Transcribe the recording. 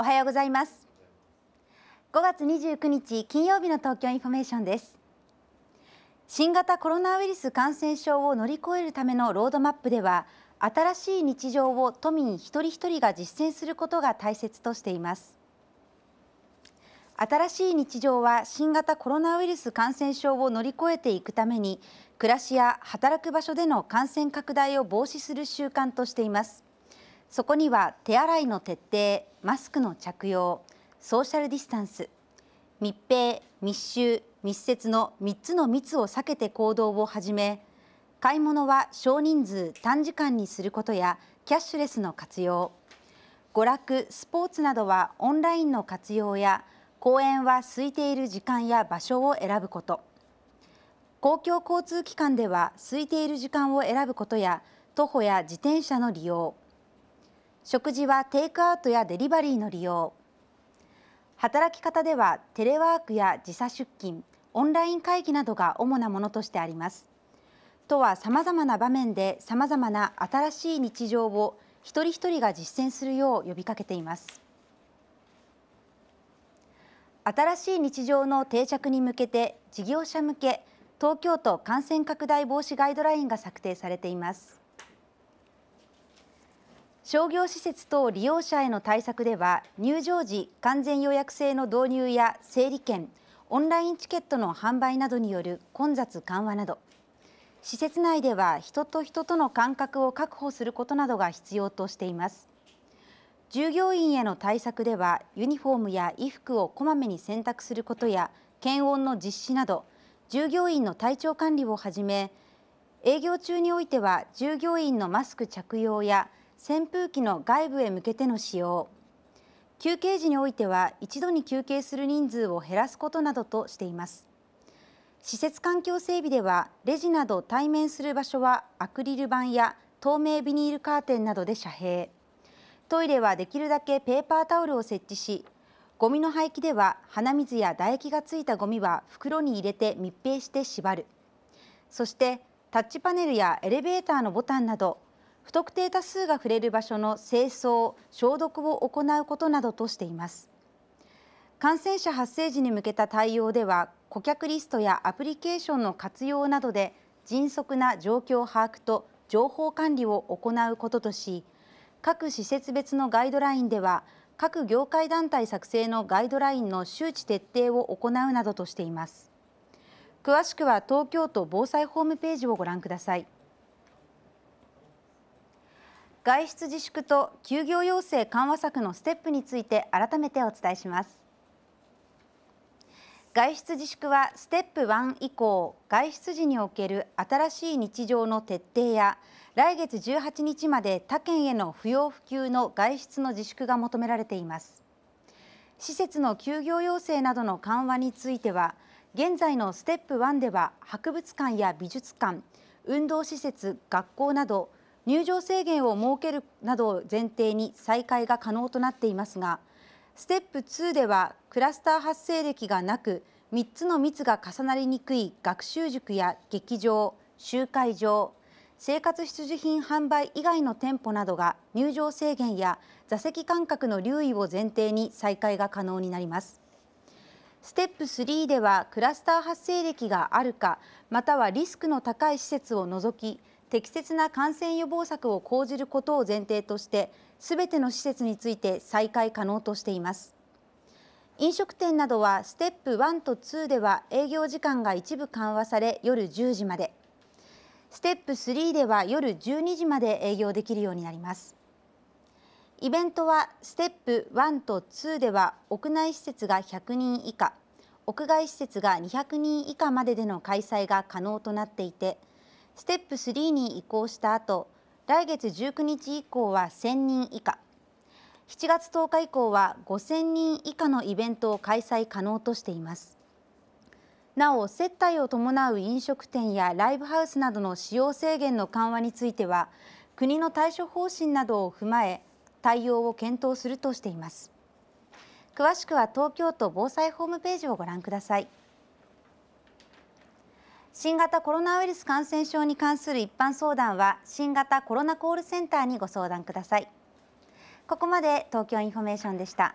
おはようございます5月29日金曜日の東京インフォメーションです新型コロナウイルス感染症を乗り越えるためのロードマップでは新しい日常を都民一人一人が実践することが大切としています新しい日常は新型コロナウイルス感染症を乗り越えていくために暮らしや働く場所での感染拡大を防止する習慣としていますそこには手洗いの徹底マスクの着用ソーシャルディスタンス密閉密集密接の3つの密を避けて行動を始め買い物は少人数短時間にすることやキャッシュレスの活用娯楽スポーツなどはオンラインの活用や公園は空いている時間や場所を選ぶこと公共交通機関では空いている時間を選ぶことや徒歩や自転車の利用食事はテイクアウトやデリバリーの利用働き方ではテレワークや時差出勤オンライン会議などが主なものとしてあります都はさまざまな場面でさまざまな新しい日常を一人一人が実践するよう呼びかけています新しい日常の定着に向けて事業者向け東京都感染拡大防止ガイドラインが策定されています商業施設等利用者への対策では入場時完全予約制の導入や整理券オンラインチケットの販売などによる混雑緩和など施設内では人と人との間隔を確保することなどが必要としています従業員への対策ではユニフォームや衣服をこまめに洗濯することや検温の実施など従業員の体調管理をはじめ営業中においては従業員のマスク着用や扇風機の外部へ向けての使用休憩時においては一度に休憩する人数を減らすことなどとしています施設環境整備ではレジなど対面する場所はアクリル板や透明ビニールカーテンなどで遮蔽トイレはできるだけペーパータオルを設置しゴミの廃棄では鼻水や唾液がついたゴミは袋に入れて密閉して縛るそしてタッチパネルやエレベーターのボタンなど不特定多数が触れる場所の清掃・消毒を行うことなどとしています感染者発生時に向けた対応では顧客リストやアプリケーションの活用などで迅速な状況把握と情報管理を行うこととし各施設別のガイドラインでは各業界団体作成のガイドラインの周知徹底を行うなどとしています詳しくは東京都防災ホームページをご覧ください。外出自粛と休業要請緩和策のステップについて改めてお伝えします外出自粛はステップ1以降外出時における新しい日常の徹底や来月18日まで他県への不要不急の外出の自粛が求められています施設の休業要請などの緩和については現在のステップ1では博物館や美術館運動施設学校など入場制限を設けるなどを前提に再開が可能となっていますがステップ2ではクラスター発生歴がなく3つの密が重なりにくい学習塾や劇場集会場生活必需品販売以外の店舗などが入場制限や座席間隔の留意を前提に再開が可能になります。ステップ3ではクラスター発生歴があるかまたはリスクの高い施設を除き適切な感染予防策を講じることを前提としてすべての施設について再開可能としています飲食店などはステップ1と2では営業時間が一部緩和され夜10時までステップ3では夜12時まで営業できるようになりますイベントはステップ1と2では屋内施設が100人以下屋外施設が200人以下まででの開催が可能となっていてステップ3に移行した後来月19日以降は1000人以下7月10日以降は5000人以下のイベントを開催可能としていますなお接待を伴う飲食店やライブハウスなどの使用制限の緩和については国の対処方針などを踏まえ対応を検討するとしています詳しくは東京都防災ホームページをご覧ください新型コロナウイルス感染症に関する一般相談は新型コロナコールセンターにご相談くださいここまで東京インフォメーションでした